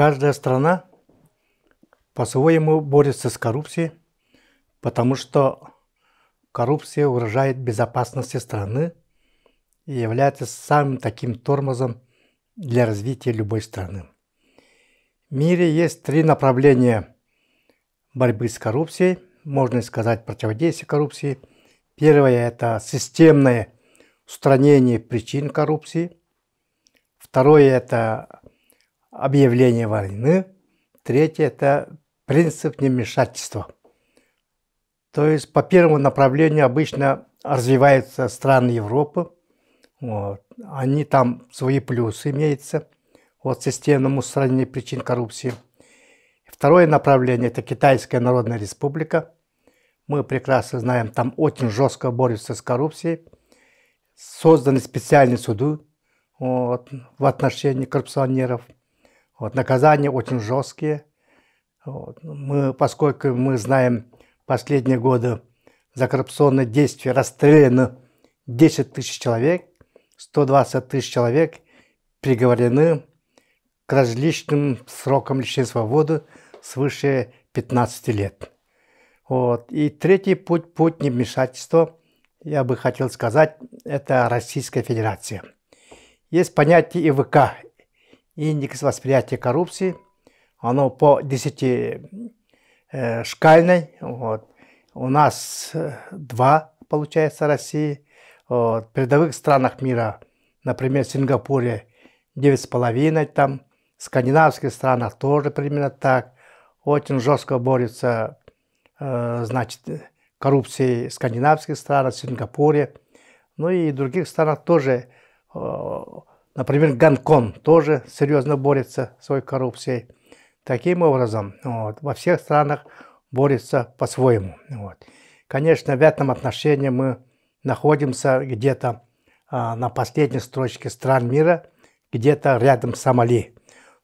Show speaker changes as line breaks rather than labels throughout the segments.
каждая страна по-своему борется с коррупцией, потому что коррупция угрожает безопасности страны и является самым таким тормозом для развития любой страны. В мире есть три направления борьбы с коррупцией, можно сказать противодействие коррупции. Первое – это системное устранение причин коррупции. Второе – это объявление войны. Третье – это принцип невмешательства. То есть по первому направлению обычно развиваются страны Европы. Вот. Они там свои плюсы имеются Вот системному устранению причин коррупции. Второе направление – это Китайская Народная Республика. Мы прекрасно знаем, там очень жестко борются с коррупцией. Созданы специальные суды вот, в отношении коррупционеров – вот, наказания очень жесткие. Вот. Мы, поскольку мы знаем последние годы за коррупционные действия расстреляно 10 тысяч человек, 120 тысяч человек приговорены к различным срокам лишения свободы свыше 15 лет. Вот. И третий путь, путь невмешательства, я бы хотел сказать, это Российская Федерация. Есть понятие ИВК, индекс восприятия коррупции, оно по 10 э, шкальной, вот. у нас 2, э, получается, России, вот. в передовых странах мира, например, в Сингапуре 9,5, там, в скандинавских странах тоже примерно так, очень жестко борются, э, значит, коррупции в скандинавских странах, в Сингапуре, ну и в других странах тоже э, Например, Гонконг тоже серьезно борется с своей коррупцией. Таким образом, вот, во всех странах борется по-своему. Вот. Конечно, в этом отношении мы находимся где-то а, на последней строчке стран мира, где-то рядом с Сомали.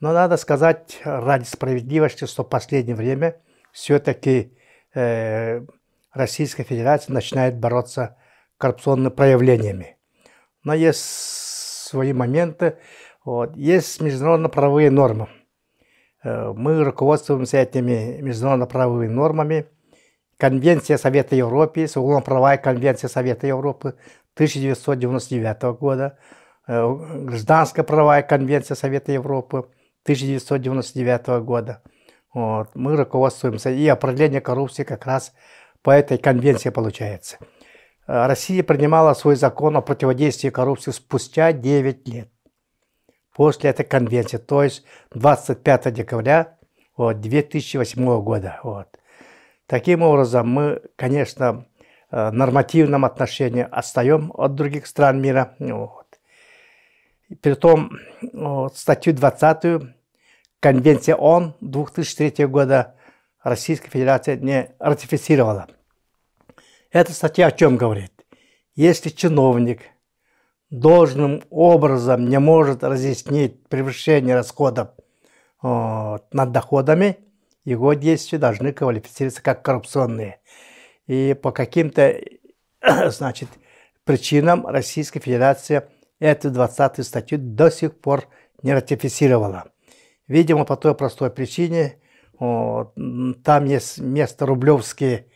Но надо сказать ради справедливости, что в последнее время все-таки э, Российская Федерация начинает бороться коррупционными проявлениями. Но есть свои моменты. Вот. Есть международно-правовые нормы. Э, мы руководствуемся этими международно-правовыми нормами. Конвенция Совета Европы, уголовно правовая конвенция Совета Европы 1999 года, э, гражданская правовая конвенция Совета Европы 1999 года. Вот. Мы руководствуемся, и определение коррупции как раз по этой конвенции получается. Э, Россия принимала свой закон о противодействии коррупции спустя 9 лет после этой конвенции, то есть 25 декабря вот, 2008 года. Вот. Таким образом, мы, конечно, э, в нормативном отношении отстаем от других стран мира. Ну, вот. Притом ну, вот, статью 20 Конвенция ООН 2003 года Российская Федерация не ратифицировала – эта статья о чем говорит? Если чиновник должным образом не может разъяснить превышение расходов вот, э, над доходами, его действия должны квалифицироваться как коррупционные. И по каким-то значит, причинам Российская Федерация эту 20-ю статью до сих пор не ратифицировала. Видимо, по той простой причине, вот, там есть место рублевские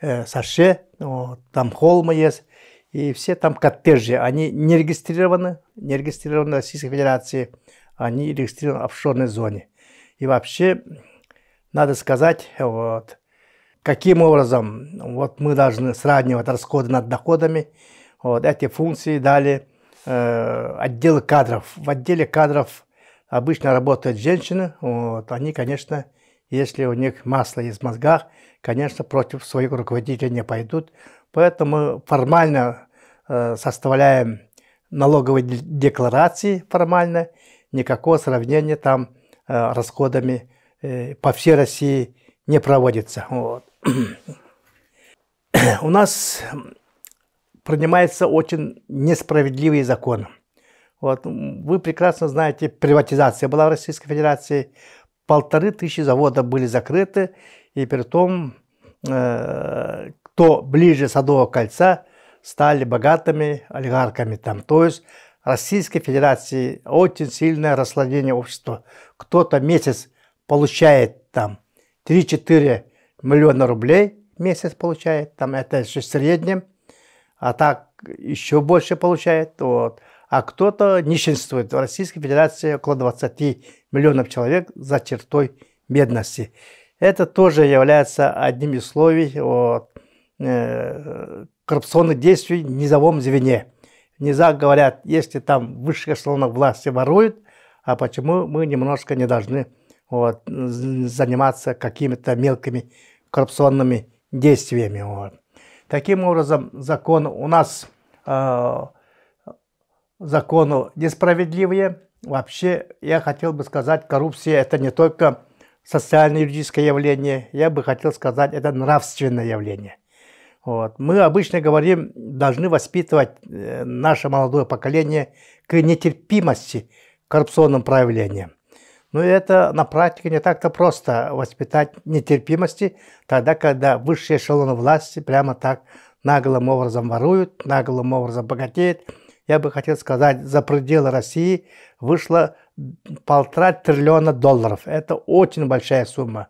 Э, саше, ну, там холмы есть, и все там коттеджи, они не регистрированы, не регистрированы в Российской Федерации, они регистрированы в офшорной зоне. И вообще, надо сказать, вот, каким образом вот мы должны сравнивать расходы над доходами, вот эти функции дали э, отделы кадров. В отделе кадров обычно работают женщины, вот, они, конечно, если у них масло из в мозгах, конечно, против своих руководителей не пойдут. Поэтому формально э, составляем налоговые декларации формально, никакого сравнения там э, расходами э, по всей России не проводится. Вот. у нас принимается очень несправедливый закон. Вот. Вы прекрасно знаете, приватизация была в Российской Федерации – полторы тысячи заводов были закрыты, и при том, э, кто ближе Садового кольца, стали богатыми олигархами там. То есть Российской Федерации очень сильное расслабление общества. Кто-то месяц получает там 3-4 миллиона рублей месяц получает, там это еще в среднем, а так еще больше получает. Вот а кто-то нищенствует. В Российской Федерации около 20 миллионов человек за чертой бедности. Это тоже является одним из условий о э, коррупционных действий в низовом звене. Низа говорят, если там высшие эшелоны власти воруют, а почему мы немножко не должны вот, заниматься какими-то мелкими коррупционными действиями. Вот. Таким образом, закон у нас э, закону несправедливые. Вообще, я хотел бы сказать, коррупция – это не только социально-юридическое явление, я бы хотел сказать, это нравственное явление. Вот. Мы обычно говорим, должны воспитывать э, наше молодое поколение к нетерпимости коррупционным проявлениям. Но это на практике не так-то просто воспитать нетерпимости, тогда, когда высшие эшелоны власти прямо так наглым образом воруют, наглым образом богатеют, я бы хотел сказать, за пределы России вышло полтора триллиона долларов. Это очень большая сумма.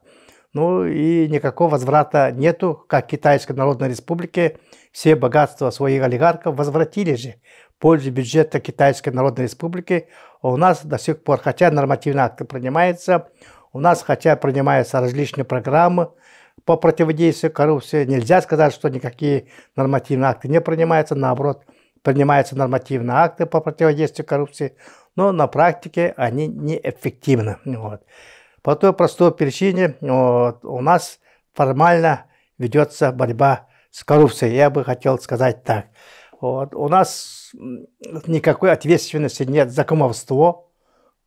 Ну и никакого возврата нету, как Китайской Народной Республике. Все богатства своих олигархов возвратили же в пользу бюджета Китайской Народной Республики. у нас до сих пор, хотя нормативные акты принимаются, у нас хотя принимаются различные программы по противодействию коррупции, нельзя сказать, что никакие нормативные акты не принимаются, наоборот – принимаются нормативные акты по противодействию коррупции, но на практике они неэффективны. Вот. По той простой причине вот, у нас формально ведется борьба с коррупцией. Я бы хотел сказать так. Вот. У нас никакой ответственности нет за кумовство,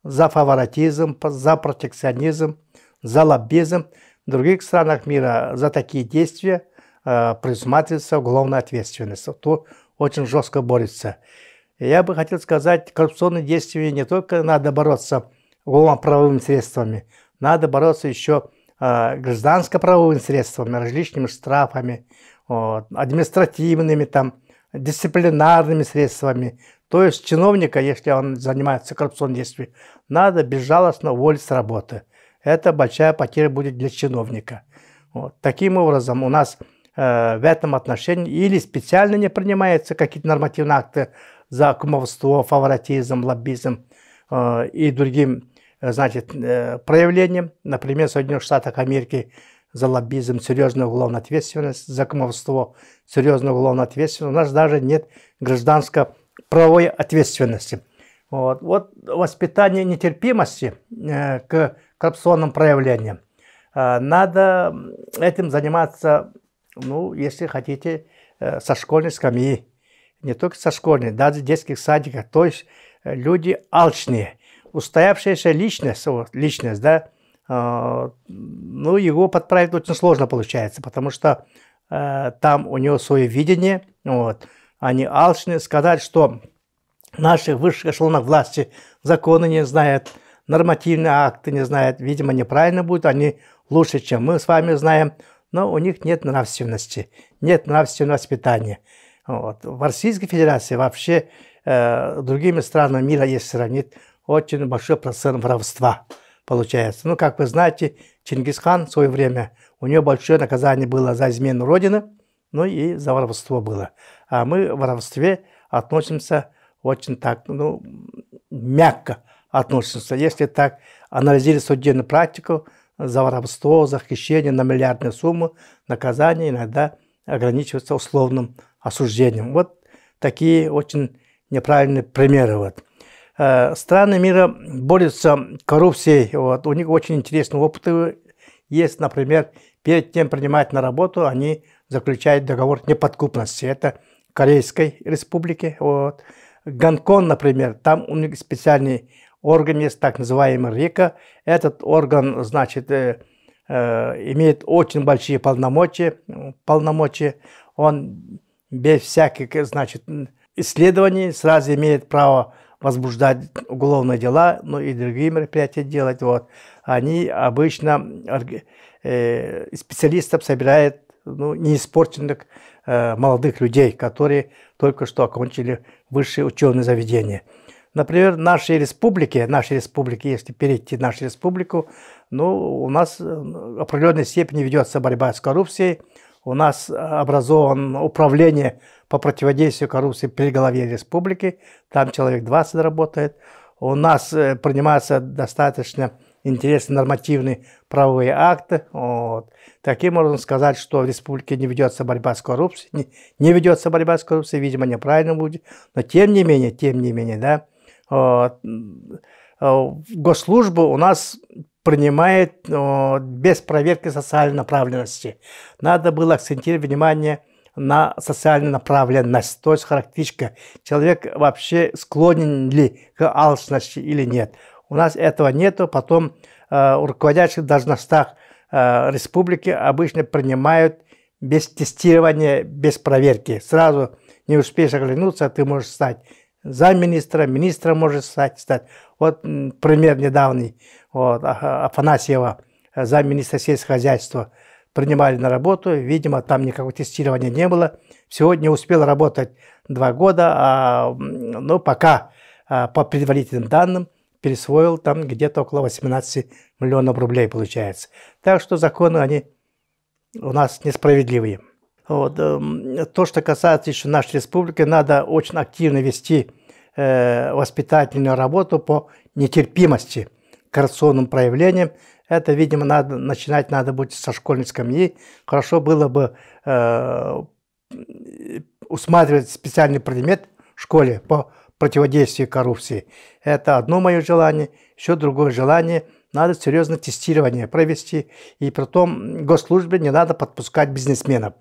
за фаворитизм, за протекционизм, за лоббизм. В других странах мира за такие действия э, предусматривается уголовная ответственность очень жестко борется. я бы хотел сказать, коррупционные действия не только надо бороться уголовно-правовыми средствами, надо бороться еще э, гражданско-правовыми средствами, различными штрафами, вот, административными, там, дисциплинарными средствами. То есть чиновника, если он занимается коррупционными действиями, надо безжалостно уволить с работы. Это большая потеря будет для чиновника. Вот. Таким образом, у нас Э, в этом отношении или специально не принимаются какие-то нормативные акты за кумовство, фаворитизм, лоббизм э, и другим э, значит, э, Например, в Соединенных Штатах Америки за лоббизм серьезная уголовная ответственность, за кумовство серьезная уголовная ответственность. У нас даже нет гражданской правовой ответственности. Вот, вот воспитание нетерпимости к коррупционным проявлениям. Надо этим заниматься ну, если хотите, э, со школьной скамьи. Не только со школьной, даже в детских садиках. То есть э, люди алчные, устоявшаяся личность, вот, личность, да, а, ну, его подправить очень сложно получается, потому что э, там у него свое видение, вот, они алчные. Сказать, что наших высших эшелонах власти законы не знают, нормативные акты не знают, видимо, неправильно будет, они лучше, чем мы с вами знаем но у них нет нравственности, нет нравственного воспитания. Вот. В Российской Федерации вообще э, другими странами мира, если сравнить, очень большой процент воровства получается. Ну, как вы знаете, Чингисхан в свое время, у него большое наказание было за измену Родины, ну и за воровство было. А мы в воровстве относимся очень так, ну, мягко относимся. Если так анализировать судебную практику, за воровство, за хищение на миллиардные суммы, наказание иногда ограничивается условным осуждением. Вот такие очень неправильные примеры. Вот. Э, страны мира борются с коррупцией. Вот. У них очень интересные опыты есть. Например, перед тем принимать на работу, они заключают договор неподкупности. Это Корейской республики. Вот. Гонконг, например, там у них специальный орган есть так называемый РИКа. Этот орган, значит, э, э, имеет очень большие полномочия, полномочия. Он без всяких, значит, исследований сразу имеет право возбуждать уголовные дела, ну и другие мероприятия делать. Вот. Они обычно э, специалистов собирают ну, неиспорченных э, молодых людей, которые только что окончили высшее ученое заведение. Например, нашей республике, нашей республике, если перейти в нашу республику, ну, у нас в э, определенной степени ведется борьба с коррупцией, у нас образовано управление по противодействию коррупции при голове республики, там человек 20 работает. У нас э, принимаются достаточно интересные нормативные правовые акты. Вот. Таким образом сказать, что в республике не ведется борьба с коррупцией, не, не ведется борьба с коррупцией, видимо, неправильно будет. Но тем не менее, тем не менее, да, Э, э, госслужба у нас принимает э, без проверки социальной направленности. Надо было акцентировать внимание на социальную направленность, то есть характеристика, человек вообще склонен ли к алчности или нет. У нас этого нету, потом в руководящих должностях республики обычно принимают без тестирования, без проверки. Сразу не успеешь оглянуться, ты можешь стать замминистра, министра может стать. стать. Вот пример недавний вот, а, а, Афанасьева, э, замминистра сельского хозяйства, принимали на работу. Видимо, там никакого тестирования не было. Сегодня успел работать два года, а, ну, пока а, по предварительным данным пересвоил там где-то около 18 миллионов рублей получается. Так что законы, они у нас несправедливые. Вот. Эм, то, что касается еще нашей республики, надо очень активно вести э, воспитательную работу по нетерпимости к коррупционным проявлениям. Это, видимо, надо начинать надо будет со школьной скамьи. Хорошо было бы э, усматривать специальный предмет в школе по противодействию коррупции. Это одно мое желание. Еще другое желание – надо серьезно тестирование провести. И при том госслужбе не надо подпускать бизнесменов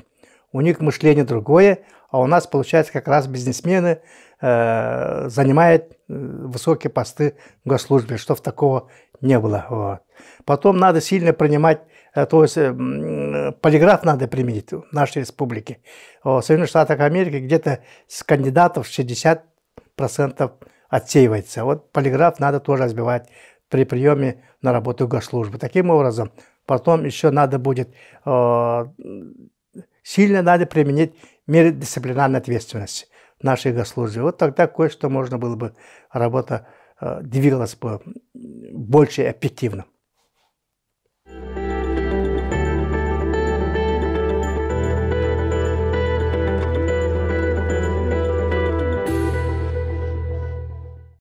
у них мышление другое, а у нас, получается, как раз бизнесмены э, занимают э, высокие посты в госслужбе, что в такого не было. Вот. Потом надо сильно принимать, э, то есть э, полиграф надо применить в нашей республике. В Соединенных Штатах Америки где-то с кандидатов 60% отсеивается. Вот полиграф надо тоже разбивать при приеме на работу в госслужбу. Таким образом, потом еще надо будет э, сильно надо применить меры дисциплинарной ответственности в нашей госслужбе. Вот тогда кое-что можно было бы, работа э, двигалась бы больше эффективно. thank you